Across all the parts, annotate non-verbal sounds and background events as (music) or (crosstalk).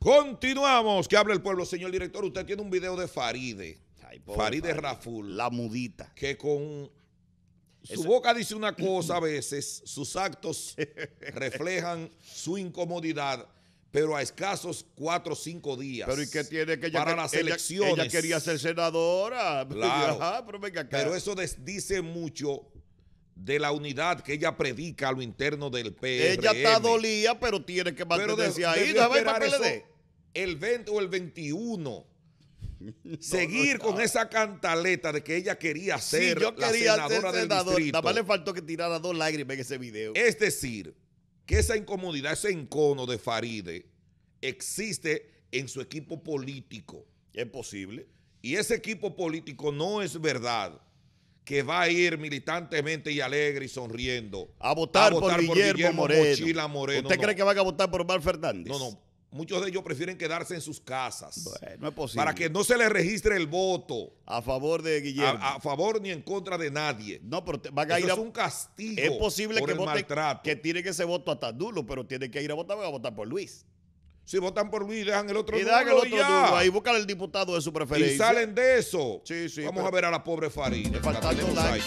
Continuamos. Que habla el pueblo. Señor director, usted tiene un video de Faride. Faride Raful. La mudita. Que con su boca dice una cosa a veces, sus actos (laughs) reflejan su incomodidad, pero a escasos cuatro o cinco días. Pero ¿y qué tiene que ella, Para las elecciones. Ella quería ser senadora. (laughs) Ah, pero, eso dice mucho de la unidad que ella predica a lo interno del PRM. Ella está dolía, pero tiene que mantenerse ahí el 20 o el 21. (laughs) Seguir con esa cantaleta de que ella quería ser sí, yo quería la senadora del distrito. Nada le faltó que tirara dos lágrimas en ese video. Es decir, que esa incomodidad, ese encono de Faride existe en su equipo político. Es posible. Y ese equipo político no es verdad que va a ir militantemente y alegre y sonriendo. A votar, por, Guillermo, Moreno. ¿Usted cree que van a votar por Omar Fernández? No, no muchos de ellos prefieren quedarse en sus casas. Para que no se les registre el voto. A favor de Guillermo. A, favor ni en contra de nadie. No, pero van a Eso ir a, un castigo. Es posible que, el vote, maltrato. que tienen ese voto hasta Dulo, pero tiene que ir a votar, a votar por Luis. Si votan por Luis, dejan el otro y dejan el otro duro, ahí buscan el diputado de su preferencia. Y salen de eso. Sí, sí. Vamos a ver a la pobre Farina. Le like.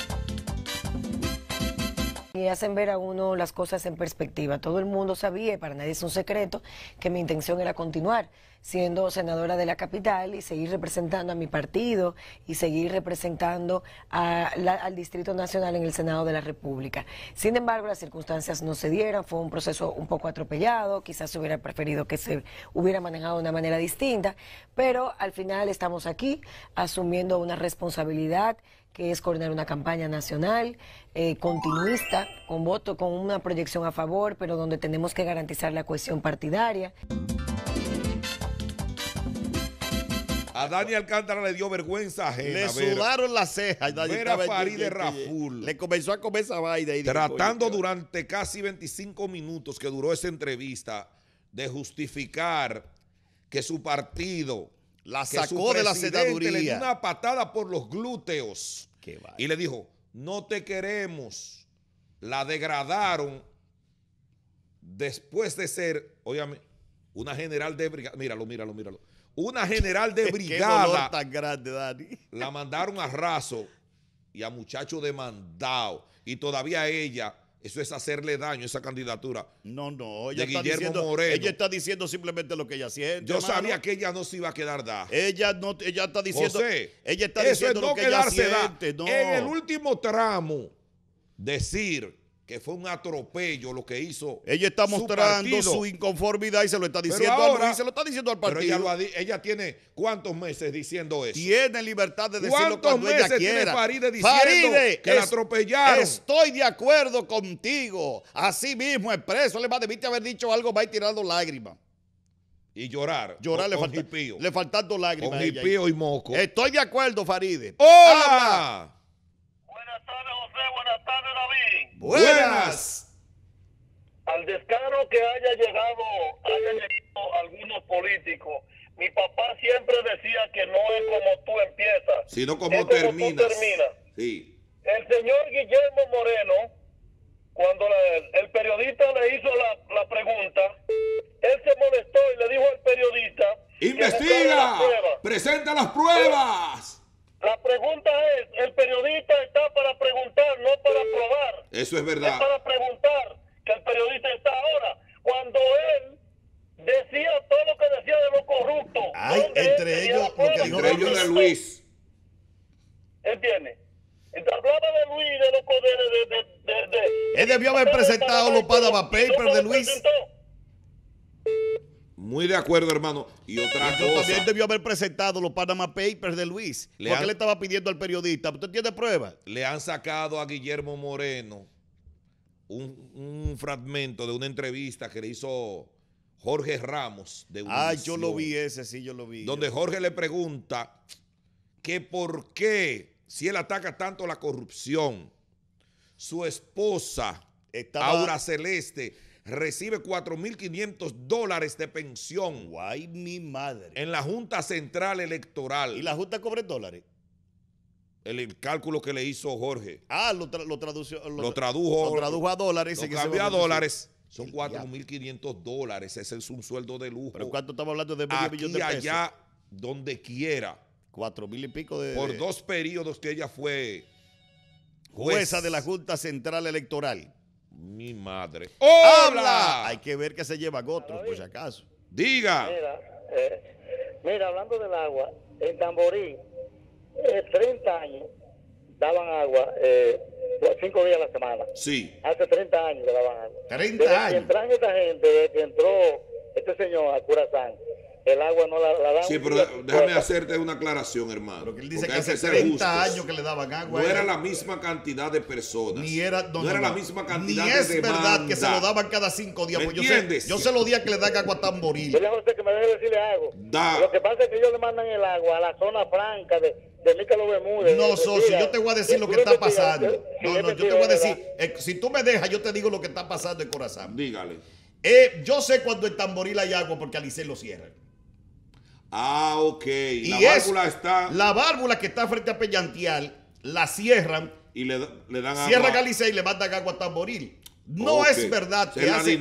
Eh, hacen ver a uno las cosas en perspectiva. Todo el mundo sabía, para nadie es un secreto, que mi intención era continuar siendo senadora de la capital y seguir representando a mi partido y seguir representando al Distrito Nacional en el Senado de la República. Sin embargo, las circunstancias no se dieron, fue un proceso un poco atropellado, quizás se hubiera preferido que se hubiera manejado de una manera distinta, pero al final estamos aquí asumiendo una responsabilidad que es coordinar una campaña nacional, eh, continuista, con voto, con una proyección a favor, pero donde tenemos que garantizar la cohesión partidaria. A Daniel Alcántara le dio vergüenza ajena. Le sudaron las cejas. Era Farideh eh, Raful. Le comenzó a comer esa vaina. Y tratando durante casi 25 minutos que duró esa entrevista de justificar que su partido la sacó de la sedaduría. Le dio una patada por los glúteos. y le dijo, no te queremos. La degradaron después de ser, óyame, una general de brigada. Míralo, míralo, míralo. Una general de (laughs) brigada. La mandaron a raso y a muchacho demandado. Y todavía ella eso es hacerle daño a esa candidatura. No, no, ella, está, diciendo, ella está diciendo simplemente lo que ella siente. Yo sabía que ella no se iba a quedar da. Ella no, ella está diciendo. ella está diciendo lo que ella siente, En el último tramo, decir que fue un atropello lo que hizo. Ella está mostrando su, inconformidad y se lo está diciendo ahora, al, se está diciendo partido. ella, tiene cuántos meses diciendo eso. Tiene libertad de decirlo cuando meses ella quiera. Tiene Faride diciendo que la atropellaron. Estoy de acuerdo contigo. Así mismo expreso, le va debiste haber dicho algo, va a ir tirando lágrimas. Y llorar. Llorar le, faltan le faltando lágrimas. Con a ella. y moco. Estoy de acuerdo, Faride. ¡Hola! Buenas. Al descaro que haya llegado, haya llegado algunos políticos, mi papá siempre decía que no es como tú empiezas, sino como, Tú terminas. El señor Guillermo Moreno, cuando el periodista le hizo la, pregunta, él se molestó y le dijo al periodista: ¡Investiga! ¡Presenta las pruebas! La pregunta es, el periodista está para preguntar, no para probar. Eso es verdad. Es para preguntar que el periodista está ahora. Cuando él decía todo lo que decía de los corruptos. Ay, entre ellos, entre ellos de Luis. ¿Entiendes? Hablaba de Luis, de los poderes, de, de, Él debió haber presentado los Panama Papers de Luis. Muy de acuerdo, hermano. Y otra cosa. También debió haber presentado los Panama Papers de Luis. Le porque le estaba pidiendo al periodista. ¿Usted tiene pruebas? Le han sacado a Guillermo Moreno un, fragmento de una entrevista que le hizo Jorge Ramos de Ah, yo lo vi ese, sí, yo lo vi. Donde Jorge le pregunta que por qué, si él ataca tanto la corrupción, su esposa, estaba, Aura Celeste recibe 4.500 dólares de pensión. Guay, mi madre. En la Junta Central Electoral. ¿Y la Junta cobra dólares? El, cálculo que le hizo Jorge. Ah, lo, lo, tradujo. Lo tradujo a dólares. Lo cambió a dólares. Son 4.500 dólares. Ese es un sueldo de lujo. ¿Pero cuánto estamos hablando de medio millones de pesos? allá, donde quiera. 4.000 y pico de... Por dos periodos que ella fue... Jueza de la Junta Central Electoral. Mi madre. ¡Habla! Hay que ver que se lleva otros por si acaso. Diga. Mira, eh, mira, hablando del agua, en Tamborí, 30 eh, años daban agua eh, cinco días a la semana. Sí. Hace 30 años daban agua. 30 años. esta gente, que entró este señor a Curazán, el agua no la, la dan. Sí, pero déjame hacerte una aclaración, hermano. Porque él dice que hace 30 años que le daban agua. No era eh. la misma cantidad de personas. Ni era, no, era la misma cantidad Ni es verdad que se lo daban cada cinco días. Pues yo, sé, yo sé los días que le dan agua a Tamboril. Yo le usted que me deje decirle algo. Lo que pasa es que ellos le mandan el agua a la zona franca de, de Bermúdez. No, socio, yo te voy a decir lo que está pasando. No, no, yo te voy a decir. Eh, si tú me dejas, yo te digo lo que está pasando en Corazón Dígale. Eh, yo sé cuando en Tamboril hay agua porque alicé lo cierra Ah, ok. Y la válvula está. La válvula que está frente a Peñantial, la cierran. Y le, dan agua. Galicia y le mandan agua a Tamboril. No es verdad que, hace,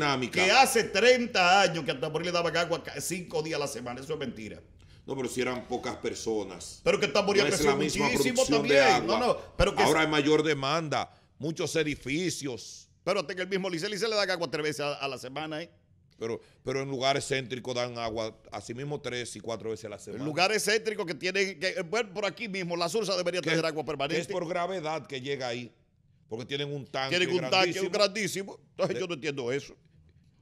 30 años que a Tamboril le daban agua cinco días a la semana. Eso es mentira. No, pero si eran pocas personas. Pero que Tamboril no es muchísimo también. Ahora hay mayor demanda, muchos edificios. Pero hasta que el mismo Licey, se le da agua tres veces a, a la semana, ¿eh? Pero, en lugares céntricos dan agua así mismo tres y cuatro veces a la semana. En lugares céntricos que tienen, que, eh, bueno, por aquí mismo, la Sursa debería tener agua permanente. Es por gravedad que llega ahí, porque tienen un tanque Tienen un grandísimo. tanque grandísimo. Entonces yo no entiendo eso.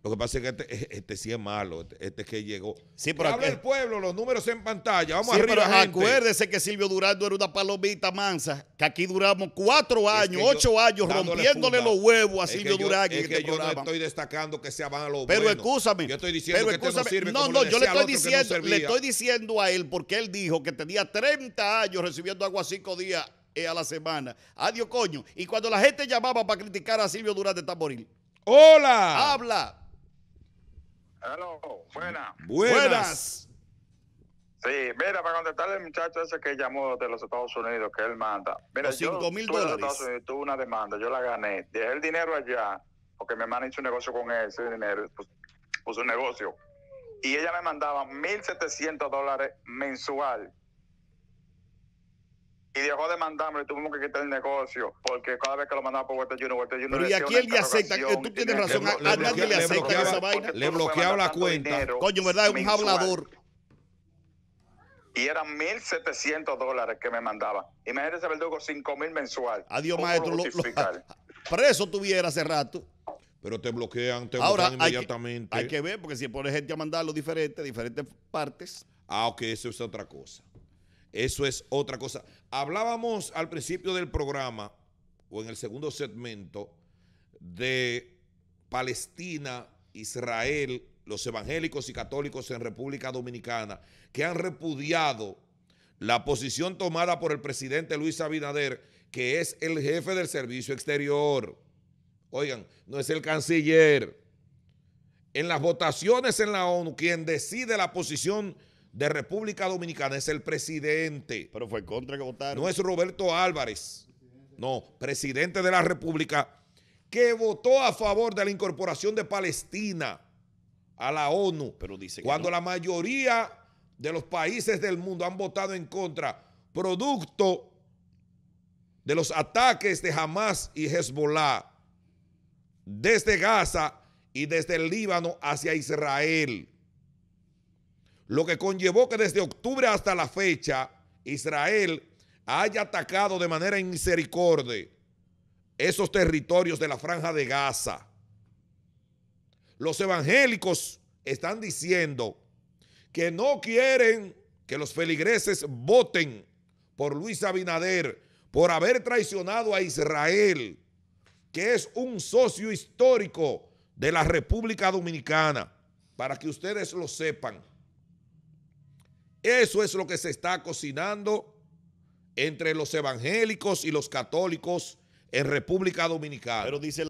Lo que pasa es que este, eh, este sí es malo, este, este que llegó. Sí, pero habla el pueblo, los números en pantalla. Vamos arriba, Acuérdese que Silvio Durando era una palomita mansa, que aquí duramos cuatro años, ocho años rompiéndole los huevos a Silvio Durán. Este yo no estoy destacando que sea van los Pero escúchame. Yo estoy diciendo que este no No, le yo le estoy diciendo, a él porque él dijo que tenía 30 años recibiendo agua cinco días eh, a la semana. Adiós, coño. Y cuando la gente llamaba para criticar a Silvio Durán de Tamboril. ¡Hola! ¡Habla! buenas. Buenas. Sí, mira, para contestarle al muchacho ese que llamó de los Estados Unidos, que él manda. Mira, yo mil dólares. tuve una demanda, yo la gané. Dejé el dinero allá, porque mi hermana hizo un negocio con ese dinero, puso, puso un negocio. Y ella me mandaba 1.700 dólares mensual y dejó de mandarme y tuvimos que quitar el negocio porque cada vez que lo mandaba por Walter Junior, Walter Junior Pero y aquí él le acepta, tú tienes razón, a, le, nadie le, acepta esa vaina. Le bloqueaba la cuenta. Coño, ¿verdad? Es un hablador. Y eran 1.700 dólares que me mandaban. Imagínate ese verdugo, 5.000 mensual. Adiós, maestro. Lo, (laughs) preso tuviera hace rato. Pero te bloquean, te bloquean inmediatamente. hay que ver, porque si pones gente a mandarlo diferente, diferentes partes. Ah, ok, eso es otra cosa. Eso es otra cosa. Hablábamos al principio del programa, o en el segundo segmento, de Palestina, Israel, los evangélicos y católicos en República Dominicana, que han repudiado la posición tomada por el presidente Luis Abinader, que es el jefe del servicio exterior. Oigan, no es el canciller. En las votaciones en la ONU, quien decide la posición de República Dominicana es el presidente. Pero fue contra que votaron. No es Roberto Álvarez. No, presidente de la República que votó a favor de la incorporación de Palestina a la ONU. Pero dice cuando la mayoría de los países del mundo han votado en contra, producto de los ataques de Hamas y Hezbollah desde Gaza y desde el Líbano hacia Israel lo que conllevó que desde octubre hasta la fecha Israel haya atacado de manera misericordia esos territorios de la franja de Gaza. Los evangélicos están diciendo que no quieren que los feligreses voten por Luis Abinader por haber traicionado a Israel, que es un socio histórico de la República Dominicana, para que ustedes lo sepan. Eso es lo que se está cocinando entre los evangélicos y los católicos en República Dominicana.